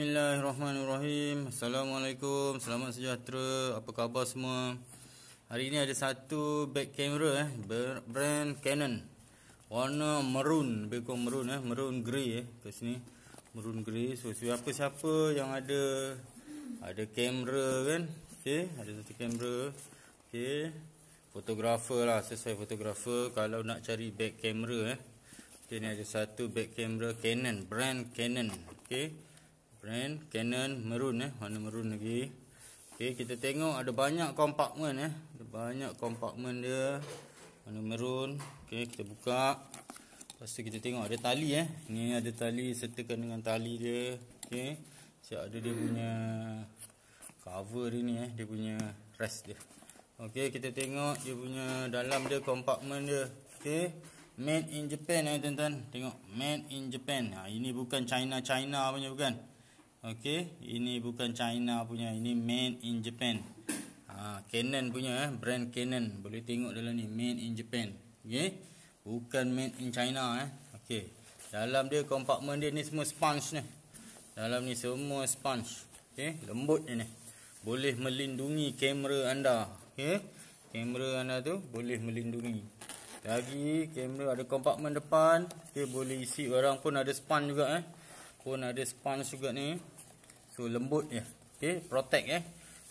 Bismillahirrahmanirrahim Assalamualaikum Selamat sejahtera Apa khabar semua Hari ini ada satu back camera eh Brand Canon Warna maroon Lebih kurang maroon eh Maroon grey eh Kat sini Maroon grey So siapa-siapa yang ada Ada kamera kan Okay Ada satu kamera Okay Fotografer lah Sesuai fotografer Kalau nak cari back camera eh Okay ni ada satu back camera Canon Brand Canon Okay brand Canon maroon eh warna maroon lagi okey kita tengok ada banyak compartment eh ada banyak compartment dia warna maroon okey kita buka lepas tu kita tengok ada tali eh ni ada tali sertakan dengan tali dia okey siap ada dia punya cover dia ni eh dia punya rest dia okey kita tengok dia punya dalam dia compartment dia okey Made in Japan eh tuan-tuan Tengok Made in Japan ha, Ini bukan China-China punya bukan Okay, ini bukan China punya, ini made in Japan. Ha, Canon punya eh, brand Canon. Boleh tengok dalam ni, made in Japan. Okay, Bukan made in China eh. Okey. Dalam dia compartment dia ni semua sponge ni. Dalam ni semua sponge. Okay, lembut ni. Boleh melindungi kamera anda. Okay, Kamera anda tu boleh melindungi. Lagi kamera ada compartment depan, Okay, boleh isi orang pun ada sponge juga eh. Kun ada sponge juga ni. So lembut ya, Okey, protect eh.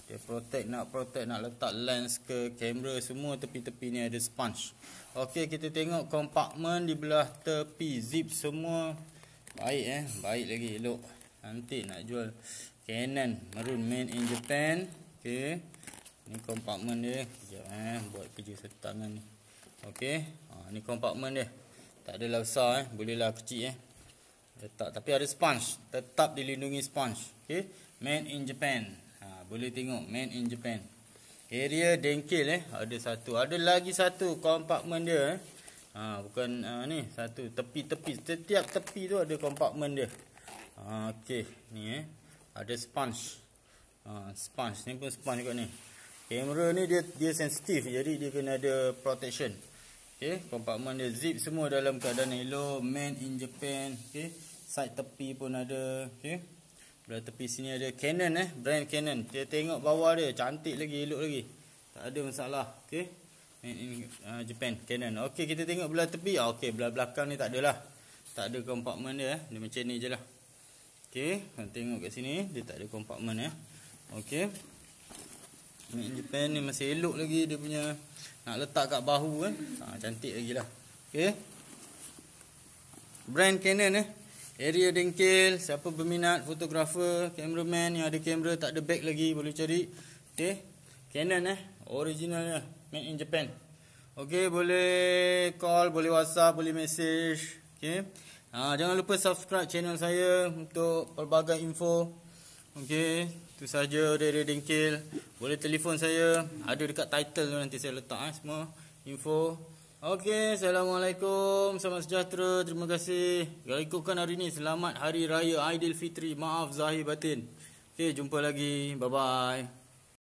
Dia protect nak protect nak letak lens ke kamera semua tepi-tepi ni ada sponge. Okey, kita tengok compartment di belah tepi zip semua baik eh, baik lagi elok. Nanti nak jual Canon Maroon made in Japan. Okey. Ni compartment dia. Kejap eh buat kerja setangan ni. Okey. Ha ah, ni compartment dia. Tak ada besar eh, bolehlah kecil eh. Letak. Tapi ada sponge. Tetap dilindungi sponge. Okay. Main in Japan. Ha, boleh tengok. Main in Japan. Area dengkil eh. Ada satu. Ada lagi satu compartment dia eh. Ha, bukan ha, ni. Satu. Tepi-tepi. Setiap tepi tu ada compartment dia. Ha, okay. Ni eh. Ada sponge. Ha, sponge. Ni pun sponge kot ni. Kamera ni dia dia sensitif. Jadi dia kena ada Protection. Okey, compartment dia zip semua dalam keadaan elok Man in Japan Okey, side tepi pun ada Okey, Belah tepi sini ada Canon eh Brand Canon Kita tengok bawah dia Cantik lagi, elok lagi Tak ada masalah Okey, Man in uh, Japan Canon Okey, kita tengok belah tepi ah, Okay, belah belakang ni tak ada lah Tak ada compartment dia eh Dia macam ni je lah kita tengok kat sini Dia tak ada compartment eh Okey. Made in Japan ni masih elok lagi dia punya nak letak kat bahu kan. Ha, cantik lagi lah. Okay. Brand Canon eh. Area dengkil. Siapa berminat fotografer, cameraman yang ada kamera tak ada bag lagi boleh cari. Okay. Canon eh. Originalnya. Eh. Made in Japan. Okay boleh call, boleh whatsapp, boleh message. Okay. Ha, jangan lupa subscribe channel saya untuk pelbagai info. Okey, tu saja dari Dengkil. Boleh telefon saya. Ada dekat title tu nanti saya letak eh, semua info. Okey, Assalamualaikum. Selamat sejahtera. Terima kasih. Kalau ikutkan hari ni, selamat Hari Raya Aidilfitri. Maaf Zahir Batin. Okey, jumpa lagi. Bye-bye.